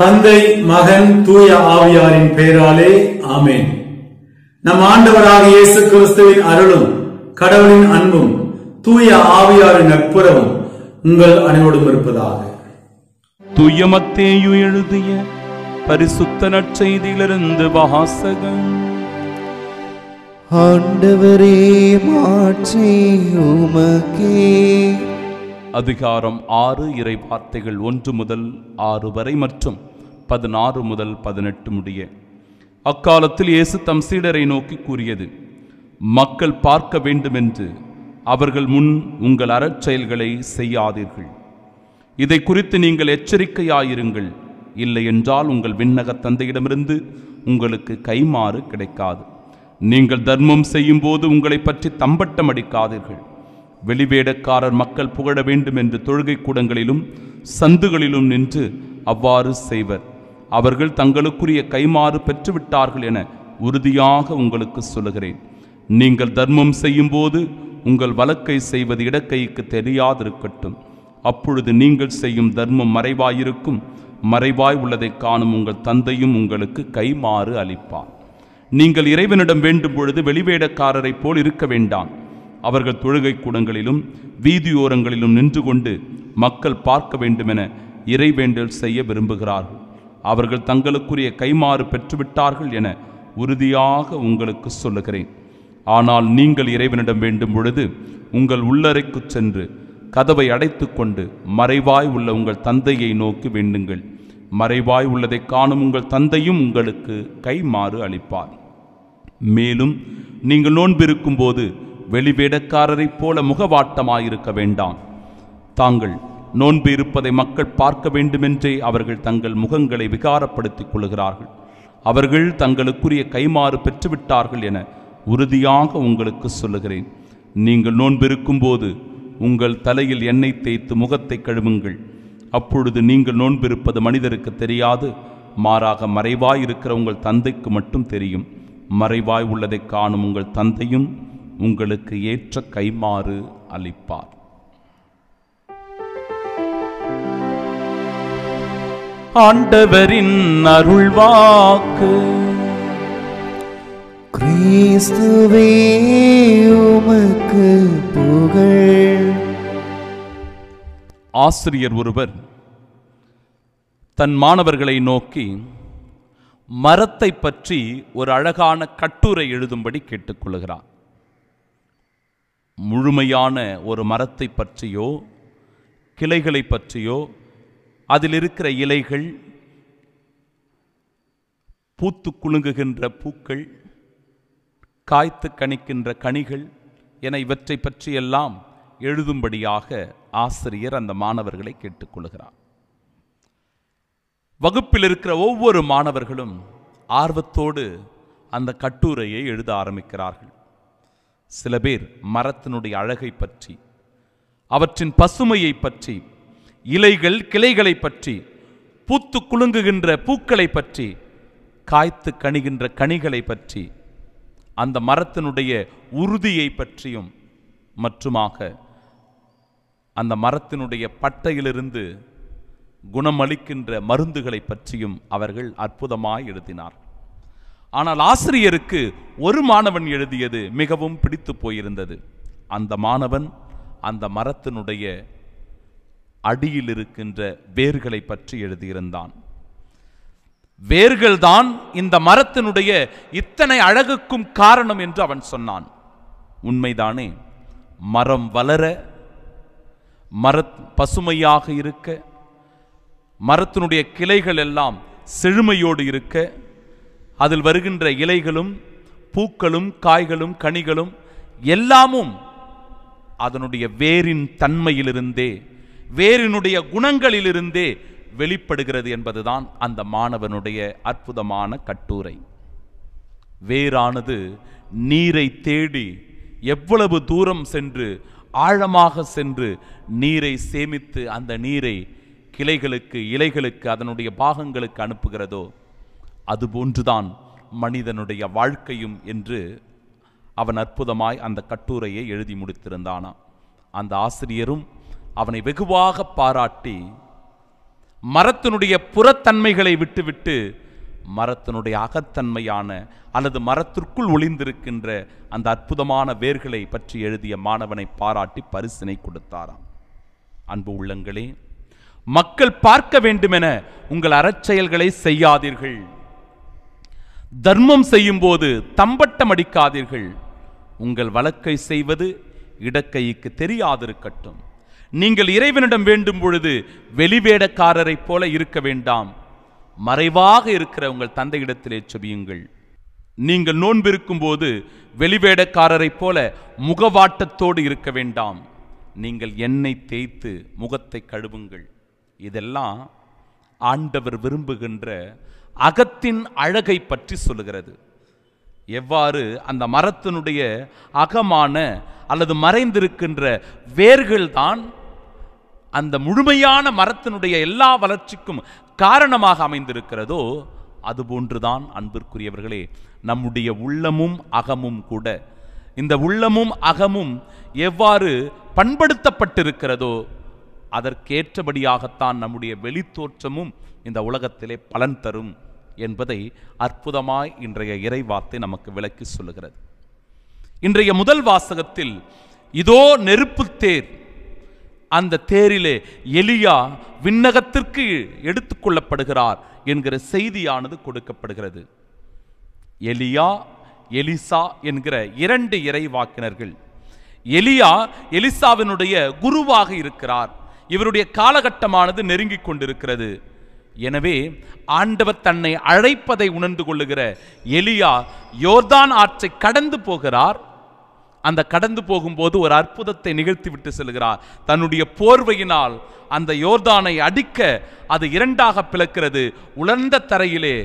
தந்தை மகன் தூய ஆவியாரின் பெயராலே ஆமேன் நம் ஆண்டவராக இயேசு கிறிஸ்துவின் அருளும் கடவுளின் அன்பும் தூய ஆவியாரின் நட்புறவும் உங்கள் அனைவரும் இருப்பதாக தூயமத்தேயு எழுதிய பரிசுத்த நற்செய்தியிலிருந்து வாசகம் ஆண்டவரே மாற்றி உமக்கே அதிகாரம் ஆறு இறை வார்த்தைகள் ஒன்று முதல் ஆறு வரை மற்றும் பதினாறு முதல் பதினெட்டு முடிய அக்காலத்தில் இயேசு தம் சீடரை நோக்கி கூறியது மக்கள் பார்க்க வேண்டுமென்று அவர்கள் முன் உங்கள் அறச்செயல்களை செய்யாதீர்கள் இதை குறித்து நீங்கள் எச்சரிக்கையாயிருங்கள் இல்லை என்றால் உங்கள் விண்ணக தந்தையிடமிருந்து உங்களுக்கு கைமாறு கிடைக்காது நீங்கள் தர்மம் செய்யும்போது உங்களை பற்றி தம்பட்டம் அடிக்காதீர்கள் வெளிவேடக்காரர் மக்கள் புகழ வேண்டும் என்று தொழுகை கூடங்களிலும் சந்துகளிலும் நின்று அவ்வாறு செய்வர் அவர்கள் தங்களுக்குரிய கைமாறு பெற்றுவிட்டார்கள் என உறுதியாக உங்களுக்கு சொல்லுகிறேன் நீங்கள் தர்மம் செய்யும்போது உங்கள் வழக்கை செய்வது இடக்கைக்கு தெரியாதிருக்கட்டும் அப்பொழுது நீங்கள் செய்யும் தர்மம் மறைவாயிருக்கும் மறைவாய் உள்ளதை காணும் உங்கள் தந்தையும் உங்களுக்கு கைமாறு அளிப்பார் நீங்கள் இறைவனிடம் வேண்டும் பொழுது வெளிவேடக்காரரைப் போல் இருக்க வேண்டாம் அவர்கள் தொழுகை கூடங்களிலும் வீதியோரங்களிலும் நின்று கொண்டு மக்கள் பார்க்க வேண்டுமென இறைவேண்டல் செய்ய விரும்புகிறார்கள் அவர்கள் தங்களுக்குரிய கைமாறு பெற்றுவிட்டார்கள் என உறுதியாக உங்களுக்கு சொல்லுகிறேன் ஆனால் நீங்கள் இறைவனிடம் வேண்டும் பொழுது உங்கள் உள்ளறைக்கு சென்று கதவை அடைத்து கொண்டு மறைவாய் உள்ள உங்கள் தந்தையை நோக்கி வேண்டுங்கள் மறைவாய் உள்ளதை காணும் உங்கள் தந்தையும் உங்களுக்கு கைமாறு அளிப்பார் மேலும் நீங்கள் நோன்பிருக்கும் போது வெளிவேடக்காரரைப் போல முகவாட்டமாயிருக்க வேண்டாம் தாங்கள் நோன்பு இருப்பதை மக்கள் பார்க்க வேண்டுமென்றே அவர்கள் தங்கள் முகங்களை விகாரப்படுத்திக் கொள்கிறார்கள் அவர்கள் தங்களுக்குரிய கைமாறு பெற்றுவிட்டார்கள் என உறுதியாக உங்களுக்கு சொல்லுகிறேன் நீங்கள் நோன்பிருக்கும்போது உங்கள் தலையில் எண்ணெய் தேய்த்து முகத்தை கழுவுங்கள் அப்பொழுது நீங்கள் நோன்பிருப்பது மனிதருக்கு தெரியாது மாறாக மறைவாய் இருக்கிற உங்கள் தந்தைக்கு மட்டும் தெரியும் மறைவாய் உள்ளதை காணும் உங்கள் தந்தையும் உங்களுக்கு ஏற்ற கைமாறு அளிப்பார் ஆண்டவரின் அருள்வாக்கு கிறிஸ்துவே உமக்கு புகழ் ஆசிரியர் ஒருவர் தன் மாணவர்களை நோக்கி மரத்தை பற்றி ஒரு அழகான கட்டுரை எழுதும்படி கேட்டுக்கொள்கிறார் முழுமையான ஒரு மரத்தை பற்றியோ கிளைகளை பற்றியோ அதில் இருக்கிற இலைகள் பூத்து குலுங்குகின்ற பூக்கள் காய்த்து கணிக்கின்ற கனிகள் என இவற்றை பற்றியெல்லாம் எழுதும்படியாக ஆசிரியர் அந்த மாணவர்களை கேட்டுக்கொள்கிறார் வகுப்பில் இருக்கிற ஒவ்வொரு மாணவர்களும் ஆர்வத்தோடு அந்த கட்டுரையை எழுத ஆரம்பிக்கிறார்கள் சில பேர் மரத்தினுடைய அழகை பற்றி அவற்றின் பசுமையை பற்றி இலைகள் கிளைகளை பற்றி பூத்து குலுங்குகின்ற பூக்களை பற்றி காய்த்து கணிகின்ற கனிகளை பற்றி அந்த மரத்தினுடைய உறுதியை பற்றியும் மற்றுமாக அந்த மரத்தினுடைய பட்டையிலிருந்து குணமளிக்கின்ற மருந்துகளை பற்றியும் அவர்கள் அற்புதமாய் எழுதினார் ஆனால் ஆசிரியருக்கு ஒரு மாணவன் எழுதியது மிகவும் பிடித்து போயிருந்தது அந்த மாணவன் அந்த மரத்தினுடைய அடியில் இருக்கின்ற வேர்களை பற்றி எழுதியிருந்தான் வேர்கள்தான் இந்த மரத்தினுடைய இத்தனை அழகுக்கும் காரணம் என்று அவன் சொன்னான் உண்மைதானே மரம் வளர மர பசுமையாக இருக்க மரத்தினுடைய கிளைகள் எல்லாம் செழுமையோடு இருக்க அதில் வருகின்ற இலைகளும் பூக்களும் காய்களும் கனிகளும் எல்லாமும் அதனுடைய வேரின் தன்மையிலிருந்தே வேரினுடைய குணங்களிலிருந்தே வெளிப்படுகிறது என்பதுதான் அந்த மாணவனுடைய அற்புதமான கட்டுரை வேரானது நீரை தேடி எவ்வளவு தூரம் சென்று ஆழமாக சென்று நீரை சேமித்து அந்த நீரை கிளைகளுக்கு இலைகளுக்கு அதனுடைய பாகங்களுக்கு அனுப்புகிறதோ அதுபோன்றுதான் மனிதனுடைய வாழ்க்கையும் என்று அவன் அற்புதமாய் அந்த கட்டுரையை எழுதி முடித்திருந்தானாம் அந்த ஆசிரியரும் அவனை வெகுவாக பாராட்டி மரத்தினுடைய புறத்தன்மைகளை விட்டுவிட்டு மரத்தினுடைய அகத்தன்மையான அல்லது மரத்திற்குள் ஒளிந்திருக்கின்ற அந்த அற்புதமான வேர்களை பற்றி எழுதிய மாணவனை பாராட்டி பரிசினை கொடுத்தாராம் அன்பு உள்ளங்களே மக்கள் பார்க்க வேண்டுமென உங்கள் அறச்செயல்களை செய்யாதீர்கள் தர்மம் செய்யும்போது தம்பட்டம் அடிக்காதீர்கள் உங்கள் வழக்கை செய்வது இடக்கைக்கு தெரியாதிருக்கட்டும் நீங்கள் இறைவனிடம் வேண்டும் பொழுது வெளிவேடக்காரரைப் போல இருக்க வேண்டாம் மறைவாக இருக்கிற உங்கள் தந்தையிடத்திலே செவியுங்கள் நீங்கள் நோன்பிருக்கும் போது வெளிவேடக்காரரைப் போல முகவாட்டத்தோடு இருக்க வேண்டாம் நீங்கள் எண்ணெய் தேய்த்து முகத்தை கழுவுங்கள் இதெல்லாம் ஆண்டவர் விரும்புகின்ற அகத்தின் அழகை பற்றி சொல்லுகிறது எவ்வாறு அந்த மரத்தினுடைய அகமான அல்லது மறைந்திருக்கின்ற வேர்கள்தான் அந்த முழுமையான மரத்தினுடைய எல்லா வளர்ச்சிக்கும் காரணமாக அமைந்திருக்கிறதோ அதுபோன்றுதான் அன்பிற்குரியவர்களே நம்முடைய உள்ளமும் அகமும் கூட இந்த உள்ளமும் அகமும் எவ்வாறு பண்படுத்தப்பட்டிருக்கிறதோ அதற்கேற்றபடியாகத்தான் நம்முடைய வெளித்தோற்றமும் இந்த உலகத்திலே பலன் தரும் என்பதை அற்புதமாய் இன்றைய இறைவார்த்தை நமக்கு விளக்கி சொல்லுகிறது இன்றைய முதல் வாசகத்தில் இதோ நெருப்பு தேர் அந்த தேரிலே எலியா விண்ணகத்திற்கு எடுத்துக்கொள்ளப்படுகிறார் என்கிற செய்தியானது கொடுக்கப்படுகிறது எலியா எலிசா என்கிற இரண்டு இறைவாக்கினர்கள் எலியா எலிசாவினுடைய குருவாக இருக்கிறார் இவருடைய காலகட்டமானது நெருங்கி கொண்டிருக்கிறது எனவே ஆண்டவர் தன்னை அழைப்பதை உணர்ந்து கொள்ளுகிற எலியா யோர்தான் ஆற்றை கடந்து போகிறார் அந்த கடந்து போகும்போது ஒரு அற்புதத்தை நிகழ்த்திவிட்டு செல்கிறார் தன்னுடைய போர்வையினால் அந்த யோர்தானை அடிக்க அது இரண்டாக பிளக்கிறது உலர்ந்த தரையிலே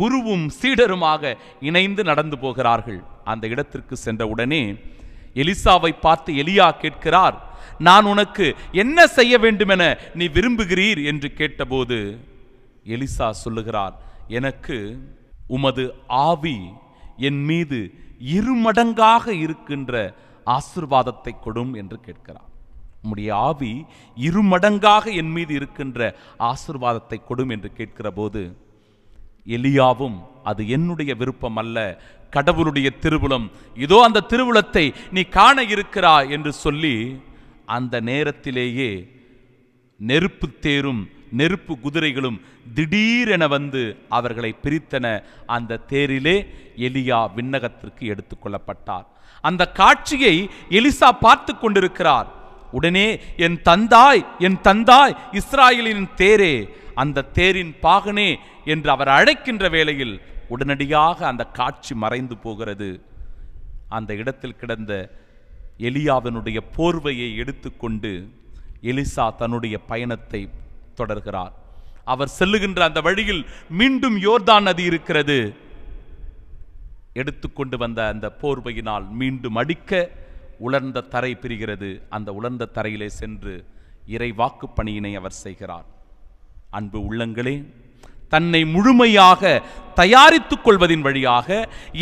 குருவும் சீடருமாக இணைந்து நடந்து போகிறார்கள் அந்த இடத்திற்கு சென்ற உடனே எலிசாவை பார்த்து எலியா கேட்கிறார் நான் உனக்கு என்ன செய்ய வேண்டுமென நீ விரும்புகிறீர் என்று கேட்டபோது எலிசா சொல்லுகிறார் எனக்கு உமது ஆவி என் மீது இருமடங்காக இருக்கின்ற ஆசிர்வாதத்தை கொடும் என்று கேட்கிறார் உம்முடைய ஆவி இருமடங்காக என் மீது இருக்கின்ற ஆசிர்வாதத்தை கொடும் என்று கேட்கிற போது எலியாவும் அது என்னுடைய விருப்பம் அல்ல கடவுளுடைய திருவுளம் இதோ அந்த திருவுளத்தை நீ காண இருக்கிறா என்று சொல்லி அந்த நேரத்திலேயே நெருப்பு தேரும் நெருப்பு குதிரைகளும் திடீரென வந்து அவர்களை பிரித்தன அந்த தேரிலே எலியா விண்ணகத்திற்கு எடுத்துக்கொள்ளப்பட்டார் அந்த காட்சியை எலிசா பார்த்து கொண்டிருக்கிறார் உடனே என் தந்தாய் என் தந்தாய் இஸ்ராயலின் தேரே அந்த தேரின் பாகனே என்று அவர் அழைக்கின்ற வேளையில் உடனடியாக அந்த காட்சி மறைந்து போகிறது அந்த இடத்தில் கிடந்த எலியாவினுடைய போர்வையை எடுத்துக்கொண்டு எலிசா தன்னுடைய பயணத்தை தொடர்கிறார் அவர் செல்லுகின்ற அந்த வழியில் மீண்டும் யோர்தான் நதி இருக்கிறது எடுத்துக்கொண்டு வந்த அந்த போர்வையினால் மீண்டும் அடிக்க உலர்ந்த தரை பிரிகிறது அந்த உலர்ந்த தரையிலே சென்று இறை வாக்குப் பணியினை அவர் செய்கிறார் அன்பு உள்ளங்களே தன்னை முழுமையாக தயாரித்துக் கொள்வதின் வழியாக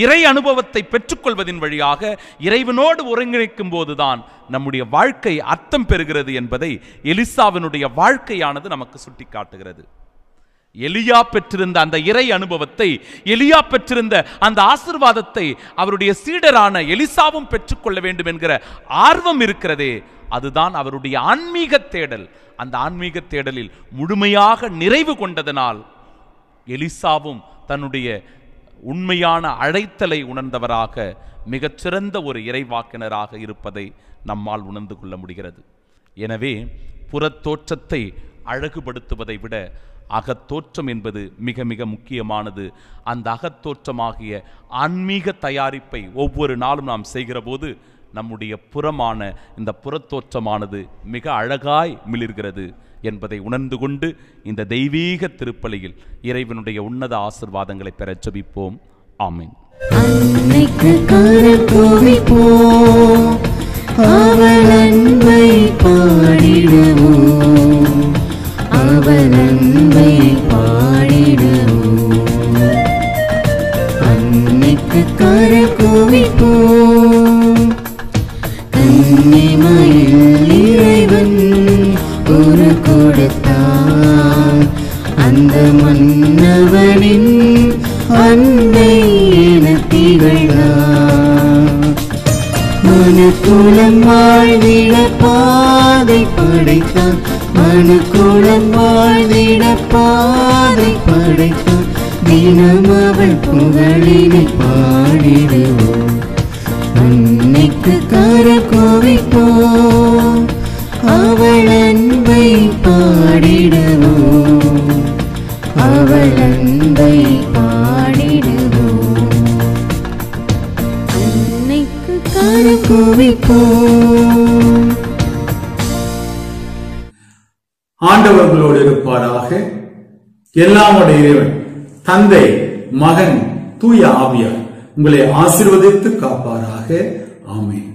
இறை அனுபவத்தை பெற்றுக்கொள்வதின் வழியாக இறைவனோடு ஒருங்கிணைக்கும் போதுதான் நம்முடைய வாழ்க்கை அர்த்தம் பெறுகிறது என்பதை எலிசாவினுடைய வாழ்க்கையானது நமக்கு சுட்டிக்காட்டுகிறது எலியா பெற்றிருந்த அந்த இறை அனுபவத்தை எலியா பெற்றிருந்த அந்த ஆசிர்வாதத்தை அவருடைய சீடரான எலிசாவும் பெற்றுக்கொள்ள வேண்டும் என்கிற ஆர்வம் இருக்கிறதே அதுதான் அவருடைய ஆன்மீக தேடல் அந்த ஆன்மீக தேடலில் முழுமையாக நிறைவு கொண்டதனால் எலிசாவும் தன்னுடைய உண்மையான அழைத்தலை உணர்ந்தவராக மிகச்சிறந்த ஒரு இறைவாக்கினராக இருப்பதை நம்மால் உணர்ந்து கொள்ள முடிகிறது எனவே புறத்தோற்றத்தை அழகுபடுத்துவதை விட அகத்தோற்றம் என்பது மிக மிக முக்கியமானது அந்த அகத்தோற்றமாகிய ஆன்மீக தயாரிப்பை ஒவ்வொரு நாளும் நாம் செய்கிற போது நம்முடைய புறமான இந்த புறத்தோற்றமானது மிக அழகாய் மிளிர்கிறது என்பதை உணர்ந்து கொண்டு இந்த தெய்வீக திருப்பலியில் இறைவனுடைய உன்னத ஆசிர்வாதங்களை பெற ஜபிப்போம் ஆமீன் கரை மனுக்குளன் வாழ்ந்திட பாதை படைத்தான் மனுக்குளன் வாழ்ந்திட பாதை படைத்தான் தினம் அவள் புகழினை பாடிடுவோம் அன்னைக்கு கர கோவிப்போம் அவள் அன்பை பாடிடுவோம் ஆண்டவர்களோடு இருப்பாராக எல்லாமுடைய இறைவன் தந்தை மகன் தூய ஆவியார் உங்களை ஆசிர்வதித்து காப்பாராக ஆமேன்